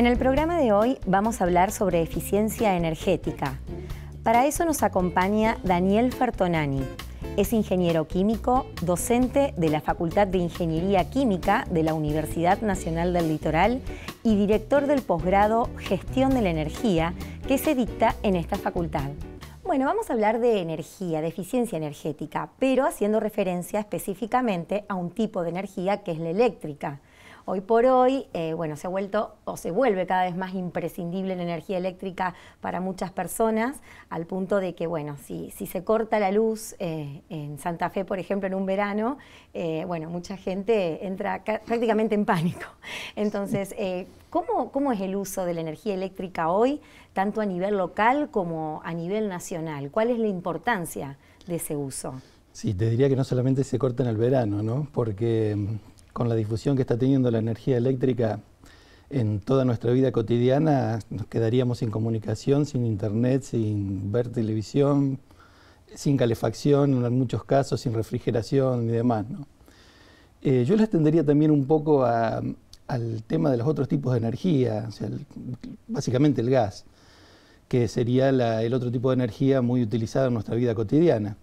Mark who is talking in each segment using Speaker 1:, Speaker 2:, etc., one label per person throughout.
Speaker 1: En el programa de hoy vamos a hablar sobre eficiencia energética. Para eso nos acompaña Daniel Fertonani. Es ingeniero químico, docente de la Facultad de Ingeniería Química de la Universidad Nacional del Litoral y director del posgrado Gestión de la Energía que se dicta en esta facultad. Bueno, vamos a hablar de energía, de eficiencia energética, pero haciendo referencia específicamente a un tipo de energía que es la eléctrica. Hoy por hoy, eh, bueno, se ha vuelto o se vuelve cada vez más imprescindible la energía eléctrica para muchas personas, al punto de que, bueno, si, se corta la luz eh, en Santa Fe, por ejemplo, en un verano, eh, bueno, mucha gente entra prácticamente en pánico. Entonces, ¿cómo, ¿cómo es el uso de la energía eléctrica hoy, tanto a nivel local como a nivel nacional? ¿Cuál es la importancia de ese uso?
Speaker 2: Sí, te diría que no solamente se corta en el verano, ¿no? Porque mm, con la difusión que está teniendo la energía eléctrica en toda nuestra vida cotidiana, nos quedaríamos sin comunicación, sin internet, sin ver televisión, sin calefacción, en muchos casos, sin refrigeración y demás. Eh, yo les extendería también un poco al tema de los otros tipos de energía, básicamente el gas, que sería el otro tipo de energía muy utilizada en nuestra vida cotidiana.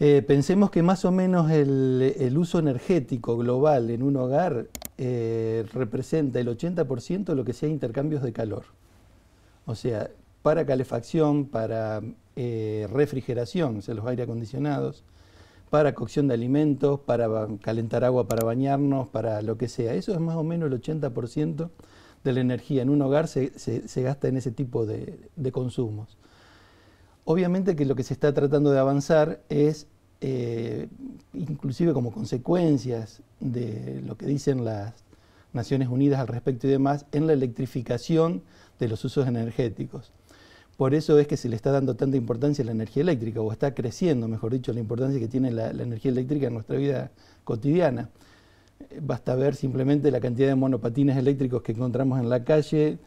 Speaker 2: Eh, pensemos que más o menos el, uso energético global en un hogar eh, representa el 80% de lo que sea intercambios de calor. O sea, para calefacción, para eh, refrigeración, o sea, los aire acondicionados, para cocción de alimentos, para calentar agua, para bañarnos, para lo que sea. Eso es más o menos el 80% de la energía en un hogar se, gasta en ese tipo de consumos. Obviamente que lo que se está tratando de avanzar es, eh, inclusive como consecuencias de lo que dicen las Naciones Unidas al respecto y demás, en la electrificación de los usos energéticos. Por eso es que se le está dando tanta importancia a la energía eléctrica, o está creciendo, mejor dicho, la importancia que tiene la, energía eléctrica en nuestra vida cotidiana. Basta ver simplemente la cantidad de monopatines eléctricos que encontramos en la calle,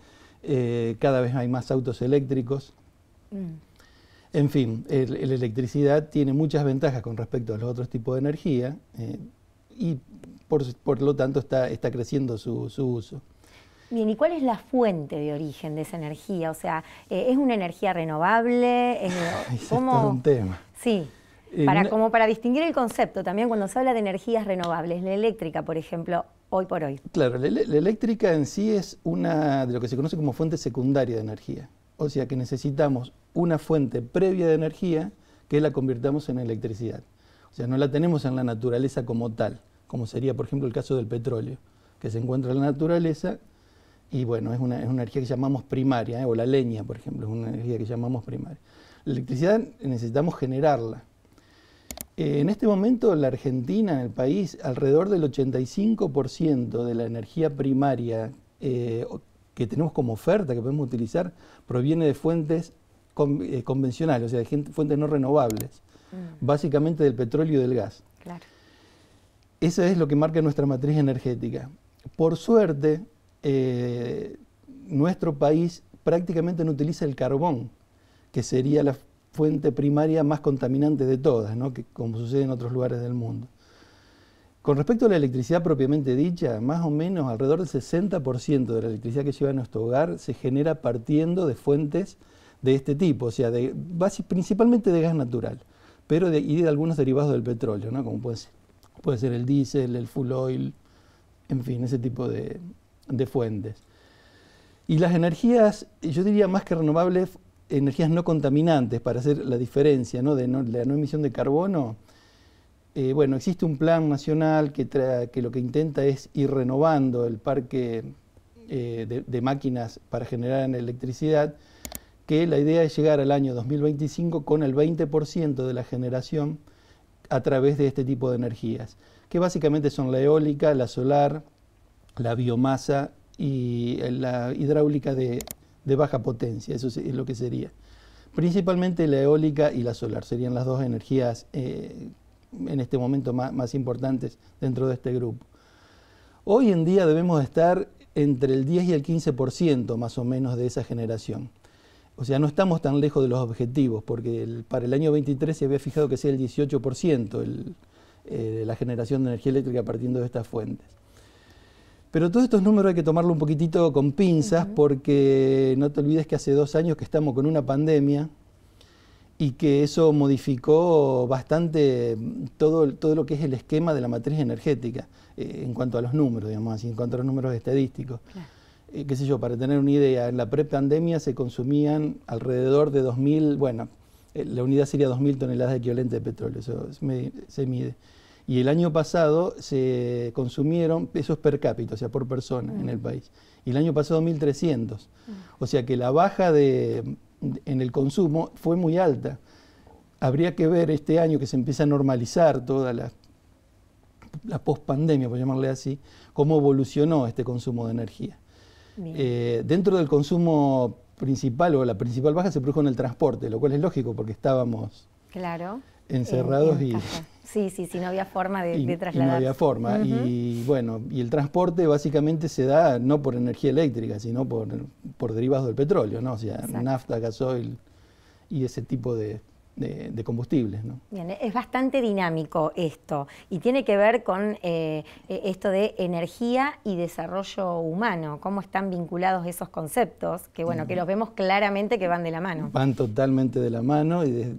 Speaker 2: eh, cada vez hay más autos eléctricos. Mm. En fin, la electricidad tiene muchas ventajas con respecto a los otros tipos de energía eh, y por, lo tanto está, creciendo su, uso.
Speaker 1: Bien, ¿y cuál es la fuente de origen de esa energía? O sea, eh, ¿es una energía renovable? Es, un tema. Sí. Para, Como para distinguir el concepto también cuando se habla de energías renovables, la eléctrica, por ejemplo, hoy por hoy.
Speaker 2: Claro, la eléctrica en sí es una de lo que se conoce como fuente secundaria de energía. O sea que necesitamos una fuente previa de energía que la convirtamos en electricidad. O sea, no la tenemos en la naturaleza como tal, como sería, por ejemplo, el caso del petróleo, que se encuentra en la naturaleza y, bueno, es una, energía que llamamos primaria, ¿eh? o la leña, por ejemplo, es una energía que llamamos primaria. La electricidad necesitamos generarla. Eh, en este momento, la Argentina, el país, alrededor del 85% de la energía primaria eh, que tenemos como oferta, que podemos utilizar, proviene de fuentes eh, convencionales, o sea, de fuentes no renovables, mm. básicamente del petróleo y del gas. Eso es lo que marca nuestra matriz energética. Por suerte, eh, nuestro país prácticamente no utiliza el carbón, que sería la fuente primaria más contaminante de todas, que, como sucede en otros lugares del mundo. Con respecto a la electricidad propiamente dicha, más o menos alrededor del 60% de la electricidad que lleva a nuestro hogar se genera partiendo de fuentes de este tipo, o sea, de, principalmente de gas natural, pero de, y de algunos derivados del petróleo, ¿no? como puede ser, el diésel, el full oil, en fin, ese tipo de, fuentes. Y las energías, yo diría más que renovables, energías no contaminantes, para hacer la diferencia ¿no? de la no emisión de carbono, eh, bueno, existe un plan nacional que, lo que intenta es ir renovando el parque eh, de, máquinas para generar electricidad, que la idea es llegar al año 2025 con el 20% de la generación a través de este tipo de energías, que básicamente son la eólica, la solar, la biomasa y eh, la hidráulica de, baja potencia, eso es lo que sería. Principalmente la eólica y la solar serían las dos energías en este momento más, importantes dentro de este grupo. Hoy en día debemos estar entre el 10 y el 15% más o menos de esa generación. O sea, no estamos tan lejos de los objetivos, porque para el año 23 se había fijado que sea el 18% el, eh, la generación de energía eléctrica partiendo de estas fuentes. Pero todos estos números hay que tomarlo un poquitito con pinzas, porque no te olvides que hace dos años que estamos con una pandemia y que eso modificó bastante todo, todo lo que es el esquema de la matriz energética eh, en cuanto a los números, digamos así, en cuanto a los números estadísticos. Eh, qué sé yo, para tener una idea, en la prepandemia se consumían alrededor de 2.000, bueno, eh, la unidad sería 2.000 toneladas de equivalente de petróleo, eso se, mide. Y el año pasado se consumieron, pesos per cápita, o sea, por persona en el mm. país. Y el año pasado 1.300. Mm. O sea que la baja de, en el consumo fue muy alta. Habría que ver este año que se empieza a normalizar toda la, la post por llamarle así, cómo evolucionó este consumo de energía.
Speaker 1: Eh,
Speaker 2: dentro del consumo principal o la principal baja se produjo en el transporte, lo cual es lógico porque estábamos
Speaker 1: claro. encerrados y... Sí, sí, sí, no había forma de, trasladar. No había forma.
Speaker 2: Y bueno, y el transporte básicamente se da no por energía eléctrica, sino por, por derivados del petróleo, ¿no? O sea, nafta, gasoil y ese tipo de, combustibles. ¿no?
Speaker 1: Bien, es bastante dinámico esto y tiene que ver con eh, e, esto de energía y desarrollo humano, cómo están vinculados esos conceptos, que bueno, que los vemos claramente que van de la mano.
Speaker 2: Van totalmente de la mano y de,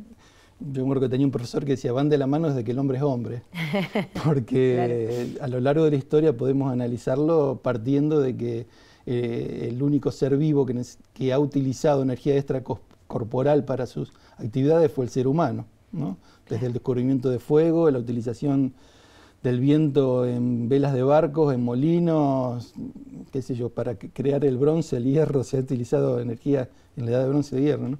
Speaker 2: yo creo que tenía un profesor que decía, van de la mano desde que el hombre es hombre, porque a lo largo de la historia podemos analizarlo partiendo de que eh, el único ser vivo que, ha utilizado energía extra corporal para sus actividades fue el ser humano, ¿no? desde el descubrimiento de fuego, la utilización del viento en velas de barcos, en molinos, qué sé yo, para crear el bronce, el hierro, se ha utilizado energía en la edad de bronce y de hierro. ¿no?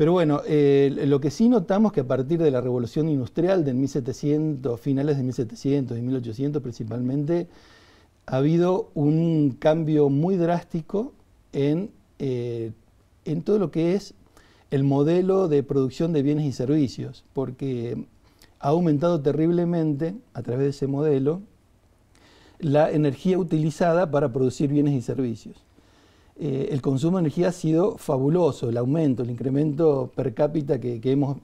Speaker 2: Pero bueno, eh, lo que sí notamos que a partir de la revolución industrial de 1700, finales de 1700 y 1800 principalmente, ha habido un cambio muy drástico en, eh, en todo lo que es el modelo de producción de bienes y servicios, porque ha aumentado terriblemente a través de ese modelo la energía utilizada para producir bienes y servicios. Eh, el consumo de energía ha sido fabuloso, el aumento, el incremento per cápita que, hemos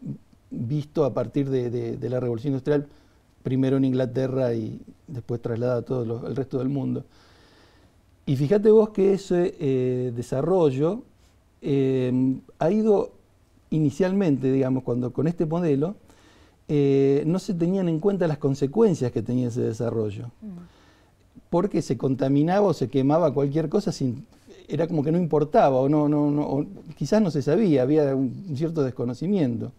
Speaker 2: visto a partir de, la revolución industrial, primero en Inglaterra y después trasladado a todo el resto del mundo. Y fíjate vos que ese eh, desarrollo eh, ha ido inicialmente, digamos, cuando con este modelo, no se tenían en cuenta las consecuencias que tenía ese desarrollo. Mm. Porque se contaminaba o se quemaba cualquier cosa sin era como que no importaba, o, no, no, no quizás no se sabía, había un cierto desconocimiento.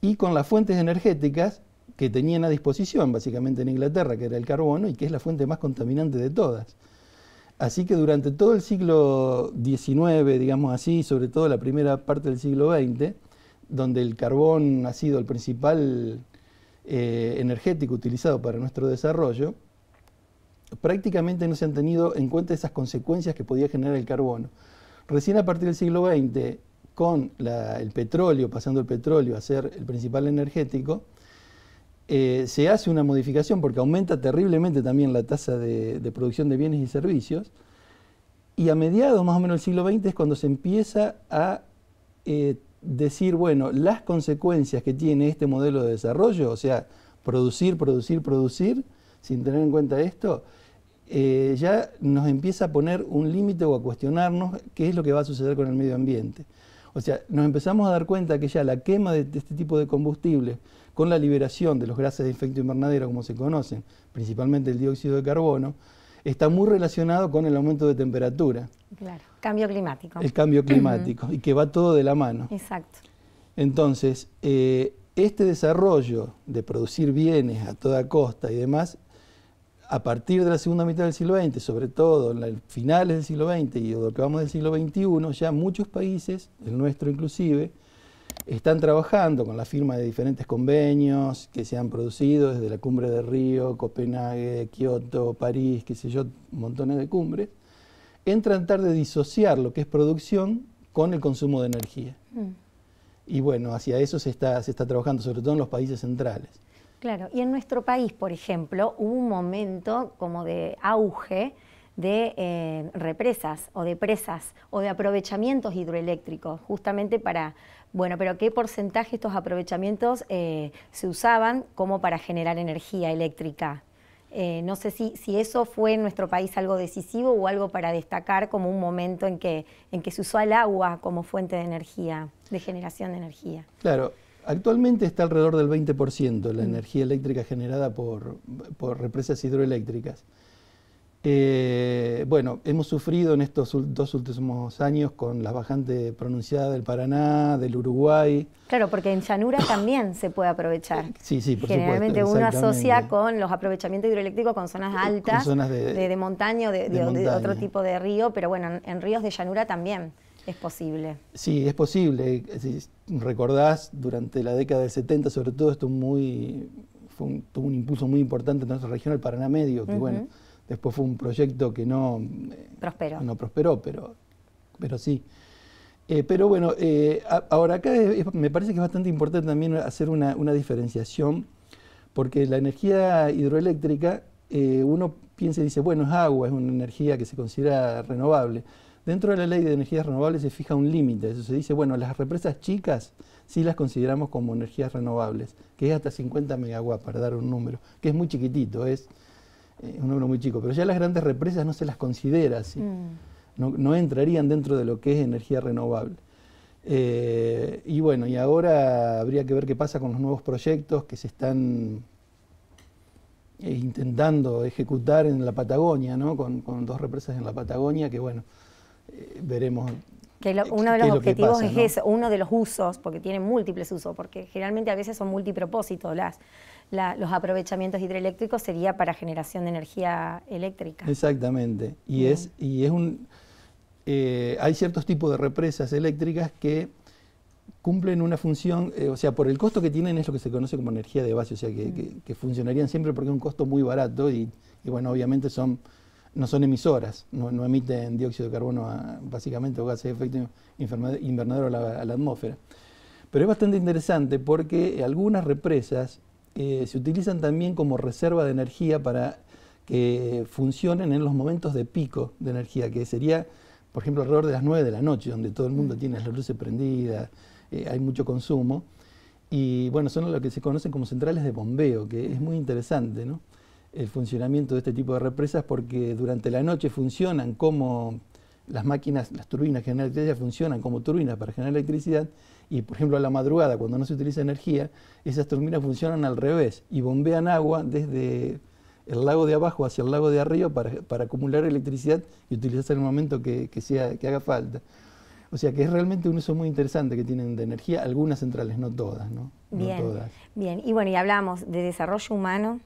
Speaker 2: Y con las fuentes energéticas que tenían a disposición, básicamente en Inglaterra, que era el carbono, y que es la fuente más contaminante de todas. Así que durante todo el siglo XIX, digamos así, sobre todo la primera parte del siglo XX, donde el carbón ha sido el principal eh, energético utilizado para nuestro desarrollo, prácticamente no se han tenido en cuenta esas consecuencias que podía generar el carbono. Recién a partir del siglo XX, con el petróleo, pasando el petróleo a ser el principal energético, eh, se hace una modificación porque aumenta terriblemente también la tasa de, producción de bienes y servicios. Y a mediados más o menos del siglo XX es cuando se empieza a eh, decir, bueno, las consecuencias que tiene este modelo de desarrollo, o sea, producir, producir, producir, sin tener en cuenta esto, eh, ya nos empieza a poner un límite o a cuestionarnos qué es lo que va a suceder con el medio ambiente. O sea, nos empezamos a dar cuenta que ya la quema de, este tipo de combustible con la liberación de los gases de efecto invernadero, como se conocen, principalmente el dióxido de carbono, está muy relacionado con el aumento de temperatura.
Speaker 1: Claro, cambio climático. El
Speaker 2: cambio climático, y que va todo de la mano. Exacto. Entonces, eh, este desarrollo de producir bienes a toda costa y demás a partir de la segunda mitad del siglo XX, sobre todo en los finales del siglo XX y lo que vamos del siglo XXI, ya muchos países, el nuestro inclusive, están trabajando con la firma de diferentes convenios que se han producido desde la cumbre de Río, Copenhague, Kioto, París, qué sé yo, montones de cumbres, en tratar de disociar lo que es producción con el consumo de energía. Mm. Y bueno, hacia eso se está trabajando, sobre todo en los países centrales.
Speaker 1: Claro, y en nuestro país, por ejemplo, hubo un momento como de auge de eh, represas o de presas o de aprovechamientos hidroeléctricos, justamente para, bueno, pero qué porcentaje estos aprovechamientos eh, se usaban como para generar energía eléctrica. Eh, no sé si, si, eso fue en nuestro país algo decisivo o algo para destacar como un momento en que, en que se usó el agua como fuente de energía, de generación de energía.
Speaker 2: Claro, Actualmente está alrededor del 20% la mm. energía eléctrica generada por, represas hidroeléctricas. Eh, bueno, hemos sufrido en estos dos últimos años con la bajante pronunciada del Paraná, del Uruguay.
Speaker 1: Claro, porque en llanura también se puede aprovechar. Eh,
Speaker 2: sí, sí, por Generalmente uno asocia
Speaker 1: con los aprovechamientos hidroeléctricos con zonas altas, zonas de, montaña o de, otro tipo de río, pero bueno, en ríos de llanura también es posible.
Speaker 2: Sí, es posible. Si recordás, durante la década del 70, sobre todo, esto muy, fue un, tuvo un impulso muy importante en nuestra región, el Paraná Medio, que bueno, después fue un proyecto que no... prosperó. No prosperó, pero, pero sí. Eh, pero bueno, eh, ahora acá me parece que es bastante importante también hacer una, una diferenciación, porque la energía hidroeléctrica, eh, uno piensa y dice, bueno, es agua, es una energía que se considera renovable Dentro de la ley de energías renovables se fija un límite, eso se dice, bueno, las represas chicas sí las consideramos como energías renovables, que es hasta 50 megawatts, para dar un número, que es muy chiquitito, es eh, un número muy chico, pero ya las grandes represas no se las considera así, mm. no, entrarían dentro de lo que es energía renovable. Eh, y bueno, y ahora habría que ver qué pasa con los nuevos proyectos que se están eh, intentando ejecutar en la Patagonia, ¿no? con dos represas en la Patagonia, que bueno, eh, veremos.
Speaker 1: uno de los objetivos es eso, uno de los usos, porque tiene múltiples usos, porque generalmente a veces son multipropósitos las, los aprovechamientos hidroeléctricos sería para generación de energía eléctrica.
Speaker 2: Exactamente. Y es, y es un eh, hay ciertos tipos de represas eléctricas que cumplen una función, eh, o sea, por el costo que tienen es lo que se conoce como energía de base, o sea, que, funcionarían siempre porque es un costo muy barato y bueno, obviamente son no son emisoras, no, emiten dióxido de carbono básicamente o gases de efecto invernadero a la, atmósfera. Pero es bastante interesante porque algunas represas eh, se utilizan también como reserva de energía para que funcionen en los momentos de pico de energía, que sería, por ejemplo, alrededor de las 9 de la noche, donde todo el mundo mm. tiene las luces prendidas, eh, hay mucho consumo. Y bueno, son lo que se conocen como centrales de bombeo, que es muy interesante, ¿no? el funcionamiento de este tipo de represas porque durante la noche funcionan como las máquinas, las turbinas generan electricidad funcionan como turbinas para generar electricidad y por ejemplo a la madrugada cuando no se utiliza energía, esas turbinas funcionan al revés y bombean agua desde el lago de abajo hacia el lago de arriba para, acumular electricidad y utilizarse en el momento que, sea, que haga falta. O sea que es realmente un uso muy interesante que tienen de energía algunas centrales, no todas. ¿no? Bien, no todas.
Speaker 1: bien. y bueno, y hablamos de desarrollo humano,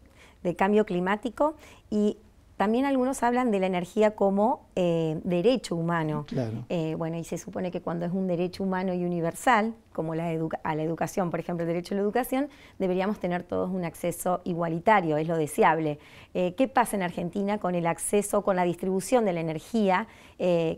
Speaker 1: de cambio climático y también algunos hablan de la energía como eh, derecho humano. Eh, bueno, y se supone que cuando es un derecho humano y universal, como la a la educación, por ejemplo, el derecho a la educación, deberíamos tener todos un acceso igualitario, es lo deseable. Eh, ¿Qué pasa en Argentina con el acceso, con la distribución de la energía?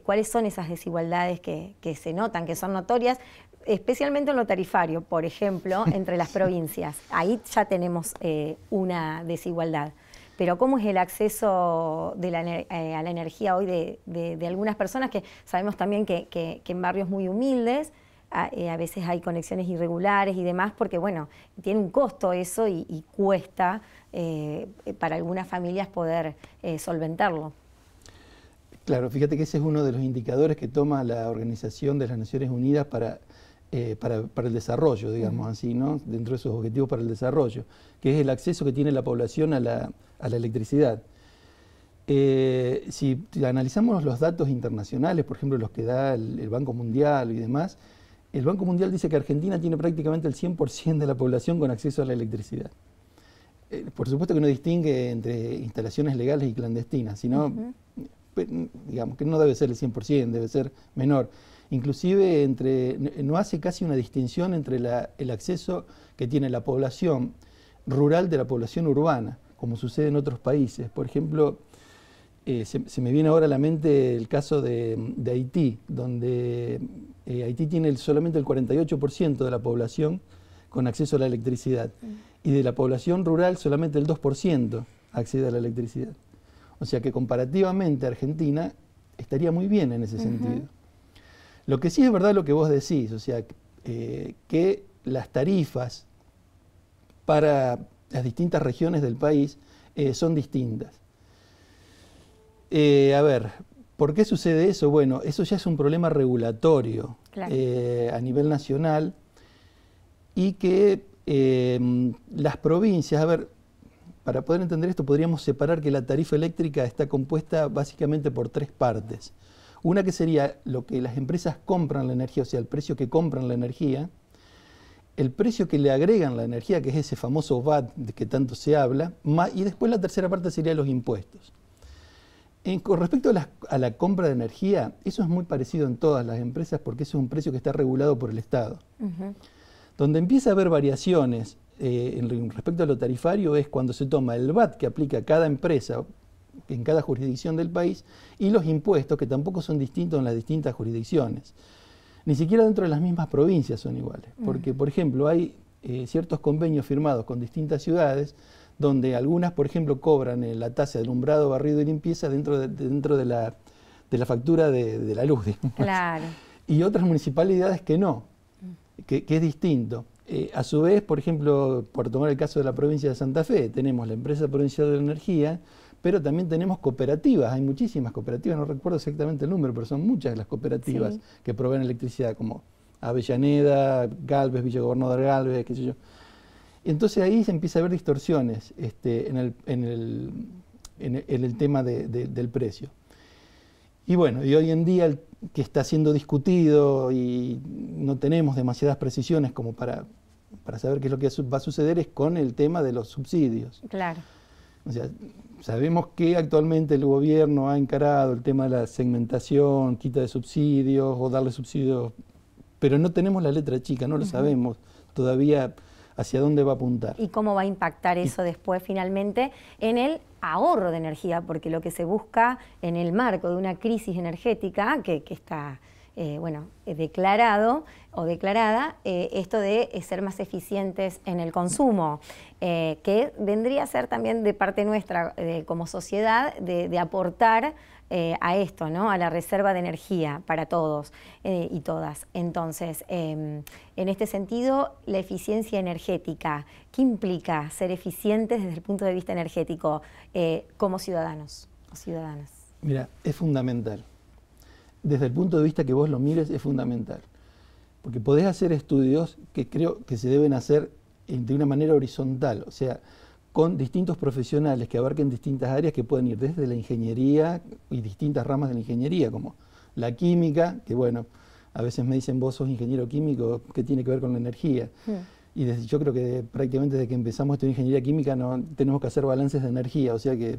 Speaker 1: ¿Cuáles son esas desigualdades que, que se notan, que son notorias? especialmente en lo tarifario, por ejemplo, entre las provincias. Ahí ya tenemos eh, una desigualdad. Pero ¿cómo es el acceso eh, a la energía hoy de, algunas personas que sabemos también que, en barrios muy humildes eh, a, veces hay conexiones irregulares y demás, porque bueno, tiene un costo eso y cuesta para algunas familias poder solventarlo?
Speaker 2: Claro, fíjate que ese es uno de los indicadores que toma la Organización de las Naciones Unidas para eh, para, el desarrollo, digamos así, ¿no? dentro de sus objetivos para el desarrollo, que es el acceso que tiene la población a la, a la electricidad. Eh, si analizamos los datos internacionales, por ejemplo los que da el, Banco Mundial y demás, el Banco Mundial dice que Argentina tiene prácticamente el 100% de la población con acceso a la electricidad. Eh, por supuesto que no distingue entre instalaciones legales y clandestinas, sino, digamos, que no debe ser el 100%, debe ser menor inclusive entre, no hace casi una distinción entre el acceso que tiene la población rural de la población urbana, como sucede en otros países. Por ejemplo, eh, se, me viene ahora a la mente el caso de, Haití, donde eh, Haití tiene solamente el 48% de la población con acceso a la electricidad y de la población rural solamente el 2% accede a la electricidad. O sea que comparativamente Argentina estaría muy bien en ese sentido. Lo que sí es verdad lo que vos decís, o sea, eh, que las tarifas para las distintas regiones del país eh, son distintas. Eh, a ver, ¿por qué sucede eso? Bueno, eso ya es un problema regulatorio a nivel nacional y que las provincias, a ver, para poder entender esto podríamos separar que la tarifa eléctrica está compuesta básicamente por tres partes. Una que sería lo que las empresas compran la energía, o sea, el precio que compran la energía, el precio que le agregan la energía, que es ese famoso VAT de que tanto se habla, y después la tercera parte sería los impuestos. con respecto a la, compra de energía, eso es muy parecido en todas las empresas porque eso es un precio que está regulado por el Estado. Donde empieza a haber variaciones eh, respecto a lo tarifario es cuando se toma el VAT que aplica cada empresa en cada jurisdicción del país y los impuestos que tampoco son distintos en las distintas jurisdicciones. Ni siquiera dentro de las mismas provincias son iguales, mm. porque por ejemplo hay eh, ciertos convenios firmados con distintas ciudades donde algunas, por ejemplo, cobran eh, la tasa de alumbrado, barrido y limpieza dentro de, dentro de, la, de la factura de, la luz, Y otras municipalidades que no, mm. que, es distinto. Eh, a su vez, por ejemplo, por tomar el caso de la provincia de Santa Fe, tenemos la empresa provincial de la energía, pero también tenemos cooperativas, hay muchísimas cooperativas, no recuerdo exactamente el número, pero son muchas las cooperativas que proveen electricidad, como Avellaneda, Galvez, Villa Galvez, qué sé yo. Entonces ahí se empieza a ver distorsiones este, en, el, tema del precio. Y bueno, y hoy en día el, que está siendo discutido y no tenemos demasiadas precisiones como para saber qué es lo que va a suceder es con el tema de los subsidios. Claro sea, sabemos que actualmente el gobierno ha encarado el tema de la segmentación, quita de subsidios o darle subsidios, pero no tenemos la letra chica, no lo sabemos todavía hacia dónde va a apuntar.
Speaker 1: ¿Y cómo va a impactar eso después finalmente en el ahorro de energía? Porque lo que se busca en el marco de una crisis energética que, está... Eh, bueno, eh, declarado o declarada eh, esto de ser más eficientes en el consumo. Eh, que vendría a ser también de parte nuestra eh, como sociedad de, aportar eh, a esto, ¿no? a la reserva de energía para todos y todas. Entonces, em, en este sentido, la eficiencia energética, ¿qué implica ser eficientes desde el punto de vista energético como ciudadanos o ciudadanas?
Speaker 2: Mira, es fundamental. Desde el punto de vista que vos lo mires, es fundamental. Porque podés hacer estudios que creo que se deben hacer eh, de una manera horizontal, o sea, con distintos profesionales que abarquen distintas áreas que pueden ir desde la ingeniería y distintas ramas de la ingeniería, como la química, que bueno, a veces me dicen vos sos ingeniero químico, ¿qué tiene que ver con la energía? Y yo creo que prácticamente desde que empezamos a estudiar ingeniería química no, tenemos que hacer balances de energía, o sea que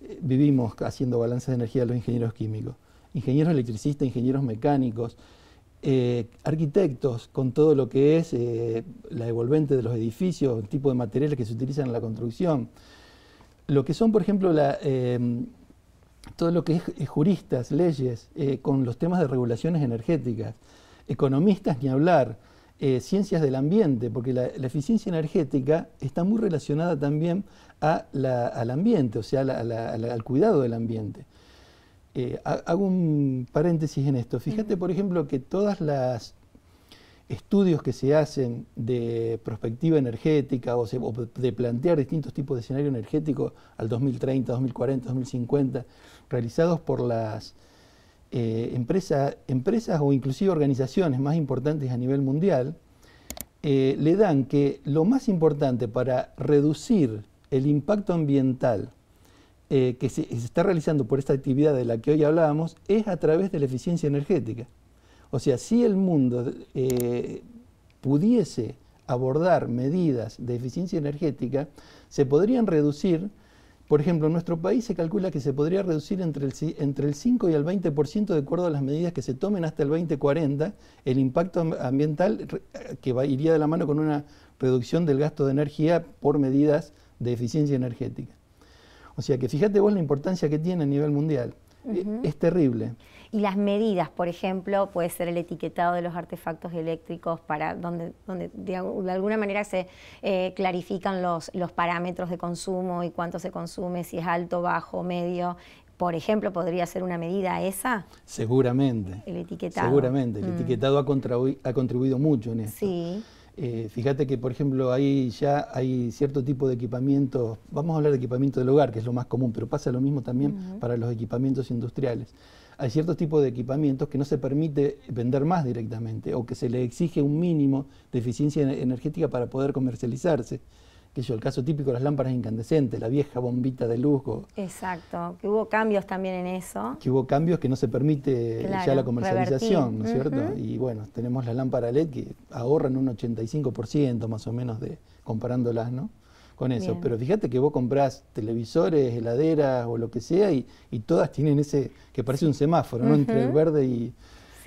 Speaker 2: eh, vivimos haciendo balances de energía los ingenieros químicos. Ingenieros electricistas, ingenieros mecánicos, eh, arquitectos con todo lo que es eh, la envolvente de los edificios, el tipo de materiales que se utilizan en la construcción, lo que son, por ejemplo, em, todo lo que es juristas, leyes, eh, con los temas de regulaciones energéticas, economistas ni hablar, ciencias del ambiente, porque la, eficiencia energética está muy relacionada también al ambiente, o sea, al cuidado del ambiente. Eh, hago un paréntesis en esto. Fíjate, por ejemplo, que todos los estudios que se hacen de perspectiva energética o, de plantear distintos tipos de escenario energético al 2030, 2040, 2050, realizados por las eh, empresas o inclusive organizaciones más importantes a nivel mundial, eh, le dan que lo más importante para reducir el impacto ambiental eh, que se, está realizando por esta actividad de la que hoy hablábamos es a través de la eficiencia energética. O sea, si el mundo eh, pudiese abordar medidas de eficiencia energética, se podrían reducir, por ejemplo, en nuestro país se calcula que se podría reducir entre el, entre el 5 y el 20% de acuerdo a las medidas que se tomen hasta el 2040, el impacto ambiental que iría de la mano con una reducción del gasto de energía por medidas de eficiencia energética. O sea que fíjate vos la importancia que tiene a nivel mundial. Eh, es terrible.
Speaker 1: Y las medidas, por ejemplo, puede ser el etiquetado de los artefactos eléctricos para donde, donde de, alguna manera se eh, clarifican los, los parámetros de consumo y cuánto se consume, si es alto, bajo, medio, por ejemplo, podría ser una medida esa?
Speaker 2: Seguramente.
Speaker 1: El etiquetado. Seguramente, el mm. etiquetado
Speaker 2: ha, ha, contribuido mucho en esto. Sí. Eh, fíjate que, por ejemplo, ahí ya hay cierto tipo de equipamiento vamos a hablar de equipamiento del hogar, que es lo más común, pero pasa lo mismo también para los equipamientos industriales. Hay ciertos tipos de equipamientos que no se permite vender más directamente o que se le exige un mínimo de eficiencia energética para poder comercializarse que yo, el caso típico de las lámparas incandescentes, la vieja bombita de luz.
Speaker 1: Exacto, que hubo cambios también en eso.
Speaker 2: Que hubo cambios que no se permite ya la comercialización, ¿no es cierto? Y bueno, tenemos las lámparas LED que ahorran un 85% más o menos de comparándolas, ¿no? Con eso. Pero fíjate que vos comprás televisores, heladeras o lo que sea y, todas tienen ese que parece un semáforo, ¿no? Entre el verde y,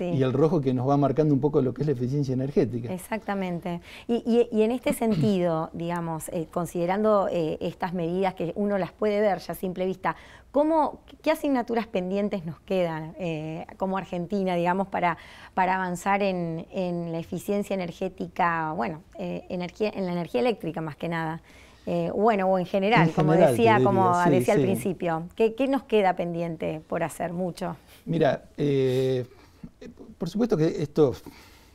Speaker 2: y el rojo que nos va marcando un poco lo que es la eficiencia energética.
Speaker 1: Exactamente. Y, en este sentido, digamos, eh, considerando eh, estas medidas que uno las puede ver ya a simple vista, ¿cómo, ¿qué asignaturas pendientes nos quedan eh, como Argentina, digamos, para, para avanzar en, la eficiencia energética, bueno, energía, en la energía eléctrica más que nada? bueno, o en general, como decía, como decía al principio. ¿Qué, ¿Qué, nos queda pendiente por hacer? Mucho.
Speaker 2: Mira, eh, por supuesto que esto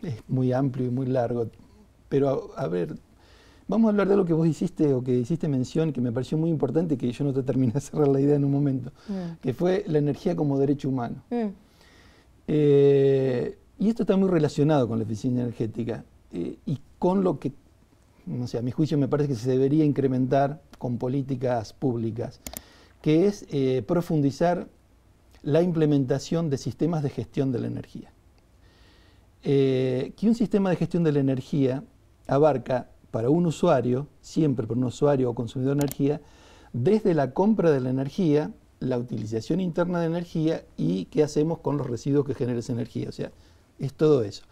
Speaker 2: es muy amplio y muy largo, pero a, ver, vamos a hablar de lo que vos hiciste o que hiciste mención que me pareció muy importante que yo no te terminé de cerrar la idea en un momento, mm. que fue la energía como derecho humano. Mm. Eh, y esto está muy relacionado con la eficiencia energética eh, y con lo que, no sé, a mi juicio me parece que se debería incrementar con políticas públicas, que es eh, profundizar la implementación de sistemas de gestión de la energía. Eh, que un sistema de gestión de la energía abarca para un usuario, siempre para un usuario o consumidor de energía, desde la compra de la energía, la utilización interna de energía y qué hacemos con los residuos que genera esa energía. O sea, es todo eso.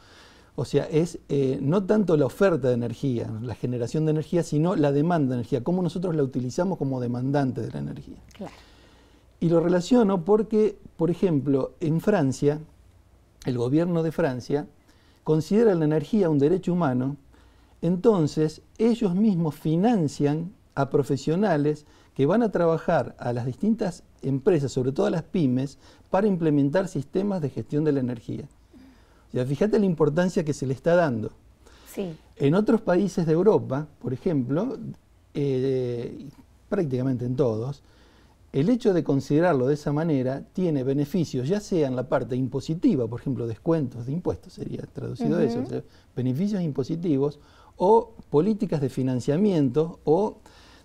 Speaker 2: O sea, es eh, no tanto la oferta de energía, la generación de energía, sino la demanda de energía, cómo nosotros la utilizamos como demandante de la energía. Y lo relaciono porque por ejemplo, en Francia, el gobierno de Francia considera la energía un derecho humano, entonces ellos mismos financian a profesionales que van a trabajar a las distintas empresas, sobre todo a las pymes, para implementar sistemas de gestión de la energía. fíjate la importancia que se le está dando. En otros países de Europa, por ejemplo, eh, prácticamente en todos, el hecho de considerarlo de esa manera tiene beneficios, ya sea en la parte impositiva, por ejemplo, descuentos de impuestos, sería traducido eso, beneficios impositivos, o políticas de financiamiento, o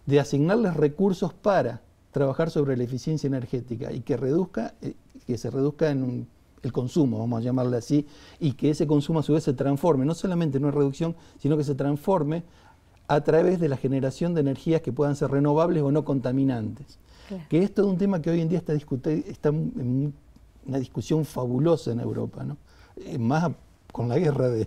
Speaker 2: de asignarles recursos para trabajar sobre la eficiencia energética y que reduzca, eh, que se reduzca en el consumo, vamos a llamarle así, y que ese consumo a su vez se transforme, no solamente en una reducción, sino que se transforme a través de la generación de energías que puedan ser renovables o no contaminantes. Que esto es un tema que hoy en día está, está en una discusión fabulosa en Europa, ¿no? Eh, más con la guerra de,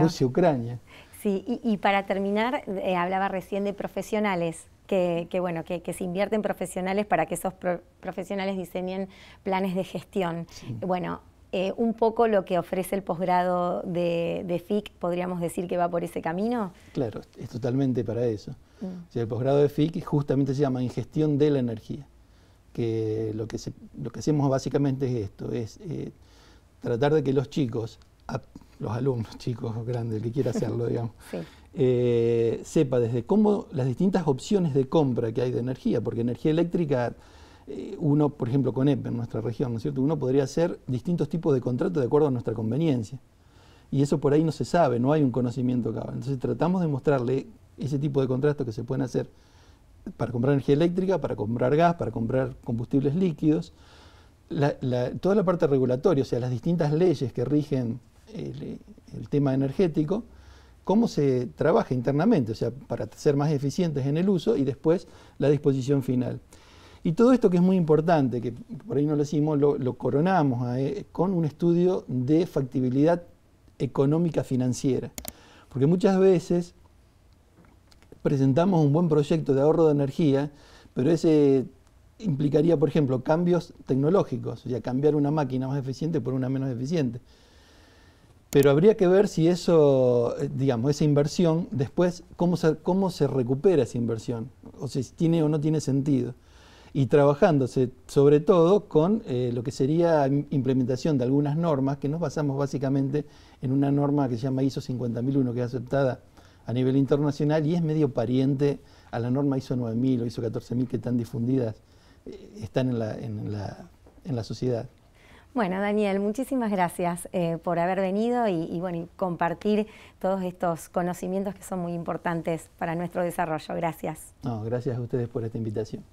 Speaker 2: Rusia-Ucrania.
Speaker 1: Sí, y, para terminar, eh, hablaba recién de profesionales. Que, que, bueno, que, se invierten profesionales para que esos profesionales diseñen planes de gestión. Bueno, eh, un poco lo que ofrece el posgrado de, FIC, podríamos decir que va por ese camino.
Speaker 2: Claro, es totalmente para eso. Mm. el posgrado de FIC justamente se llama ingestión de la energía, que lo que, lo que hacemos básicamente es esto, es eh, tratar de que los chicos, los alumnos, chicos grandes, el que quiera hacerlo, digamos, eh, sepa desde cómo las distintas opciones de compra que hay de energía, porque energía eléctrica eh, uno, por ejemplo, con EPE e en nuestra región, ¿no es cierto? Uno podría hacer distintos tipos de contratos de acuerdo a nuestra conveniencia. Y eso por ahí no se sabe, no hay un conocimiento acá. Entonces tratamos de mostrarle ese tipo de contratos que se pueden hacer para comprar energía eléctrica, para comprar gas, para comprar combustibles líquidos, toda la parte regulatoria, o sea, las distintas leyes que rigen el, el, tema energético, cómo se trabaja internamente, o sea, para ser más eficientes en el uso y después la disposición final. Y todo esto que es muy importante, que por ahí no lo decimos, lo, coronamos ¿eh? con un estudio de factibilidad económica financiera. Porque muchas veces presentamos un buen proyecto de ahorro de energía, pero ese implicaría, por ejemplo, cambios tecnológicos, o sea, cambiar una máquina más eficiente por una menos eficiente. Pero habría que ver si eso, eh, digamos, esa inversión, después, cómo se, cómo se recupera esa inversión, o si tiene o no tiene sentido y trabajándose sobre todo con eh, lo que sería implementación de algunas normas, que nos basamos básicamente en una norma que se llama ISO 50001, que es aceptada a nivel internacional y es medio pariente a la norma ISO 9000 o ISO 14000 que están difundidas, eh, están en la, en, la, en la sociedad.
Speaker 1: Bueno, Daniel, muchísimas gracias eh, por haber venido y, bueno, compartir todos estos conocimientos que son muy importantes para nuestro desarrollo. Gracias.
Speaker 2: No, gracias a ustedes por esta invitación.